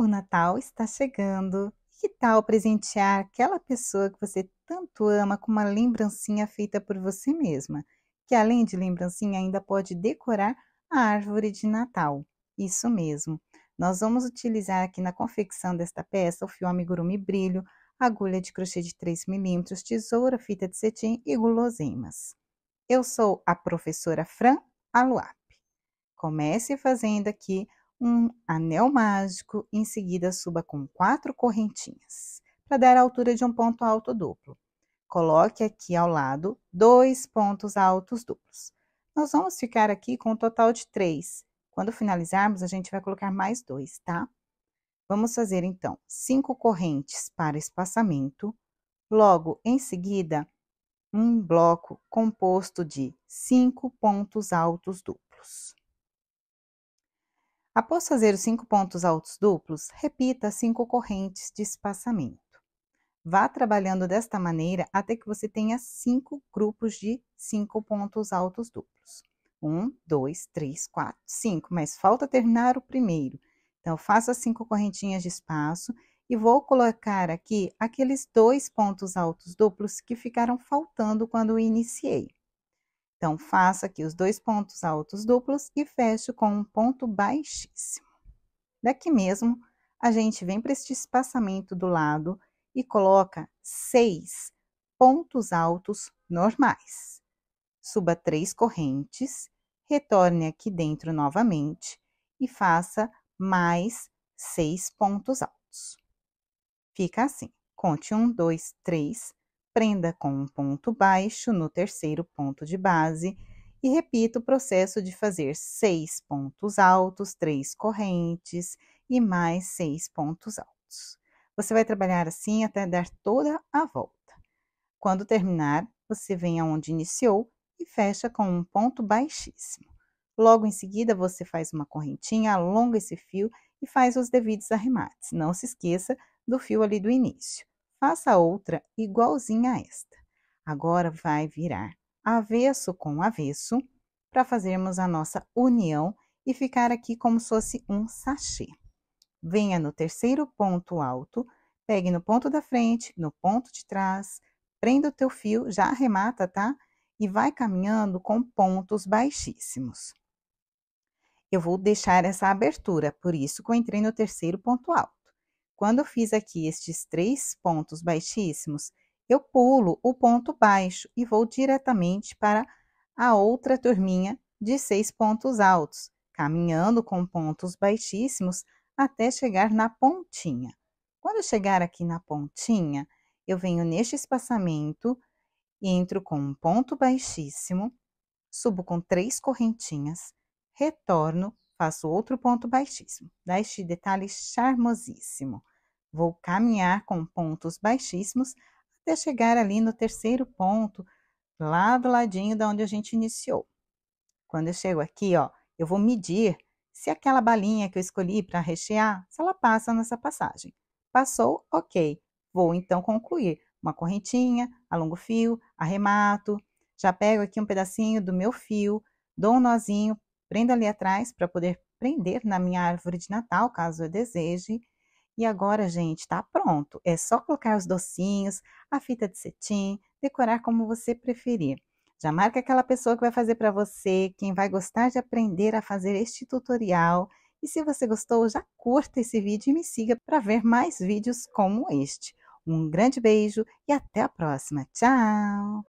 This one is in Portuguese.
O Natal está chegando. Que tal presentear aquela pessoa que você tanto ama com uma lembrancinha feita por você mesma, que além de lembrancinha ainda pode decorar a árvore de Natal? Isso mesmo. Nós vamos utilizar aqui na confecção desta peça o fio amigurumi brilho, agulha de crochê de 3 milímetros, tesoura, fita de cetim e guloseimas. Eu sou a professora Fran Aluap. Comece fazendo aqui um anel mágico, em seguida suba com quatro correntinhas, para dar a altura de um ponto alto duplo. Coloque aqui ao lado dois pontos altos duplos. Nós vamos ficar aqui com um total de três. Quando finalizarmos, a gente vai colocar mais dois, tá? Vamos fazer então cinco correntes para espaçamento. Logo em seguida, um bloco composto de cinco pontos altos duplos. Após fazer os cinco pontos altos duplos, repita cinco correntes de espaçamento. Vá trabalhando desta maneira até que você tenha cinco grupos de cinco pontos altos duplos. Um, dois, três, quatro, cinco, mas falta terminar o primeiro. Então, faça cinco correntinhas de espaço e vou colocar aqui aqueles dois pontos altos duplos que ficaram faltando quando iniciei. Então, faça aqui os dois pontos altos duplos e fecho com um ponto baixíssimo. Daqui mesmo, a gente vem para este espaçamento do lado e coloca seis pontos altos normais. Suba três correntes, retorne aqui dentro novamente e faça mais seis pontos altos. Fica assim. Conte um, dois, três, prenda com um ponto baixo no terceiro ponto de base e repita o processo de fazer seis pontos altos, três correntes e mais seis pontos altos. Você vai trabalhar assim até dar toda a volta. Quando terminar, você vem aonde iniciou e fecha com um ponto baixíssimo. Logo em seguida, você faz uma correntinha, alonga esse fio e faz os devidos arremates. Não se esqueça do fio ali do início faça outra igualzinha a esta. Agora vai virar avesso com avesso para fazermos a nossa união e ficar aqui como se fosse um sachê. Venha no terceiro ponto alto, pegue no ponto da frente, no ponto de trás, prenda o teu fio, já arremata, tá? E vai caminhando com pontos baixíssimos. Eu vou deixar essa abertura, por isso que eu entrei no terceiro ponto alto. Quando fiz aqui estes três pontos baixíssimos, eu pulo o ponto baixo e vou diretamente para a outra turminha de seis pontos altos, caminhando com pontos baixíssimos até chegar na pontinha. Quando chegar aqui na pontinha, eu venho neste espaçamento, entro com um ponto baixíssimo, subo com três correntinhas, retorno, faço outro ponto baixíssimo. Dá este detalhe charmosíssimo. Vou caminhar com pontos baixíssimos até chegar ali no terceiro ponto, lá do ladinho da onde a gente iniciou. Quando eu chego aqui, ó, eu vou medir se aquela balinha que eu escolhi para rechear, se ela passa nessa passagem. Passou, ok. Vou então concluir uma correntinha, alongo o fio, arremato, já pego aqui um pedacinho do meu fio, dou um nozinho, prendo ali atrás para poder prender na minha árvore de Natal, caso eu deseje, e agora, gente, tá pronto. É só colocar os docinhos, a fita de cetim, decorar como você preferir. Já marca aquela pessoa que vai fazer para você, quem vai gostar de aprender a fazer este tutorial. E se você gostou, já curta esse vídeo e me siga para ver mais vídeos como este. Um grande beijo e até a próxima. Tchau!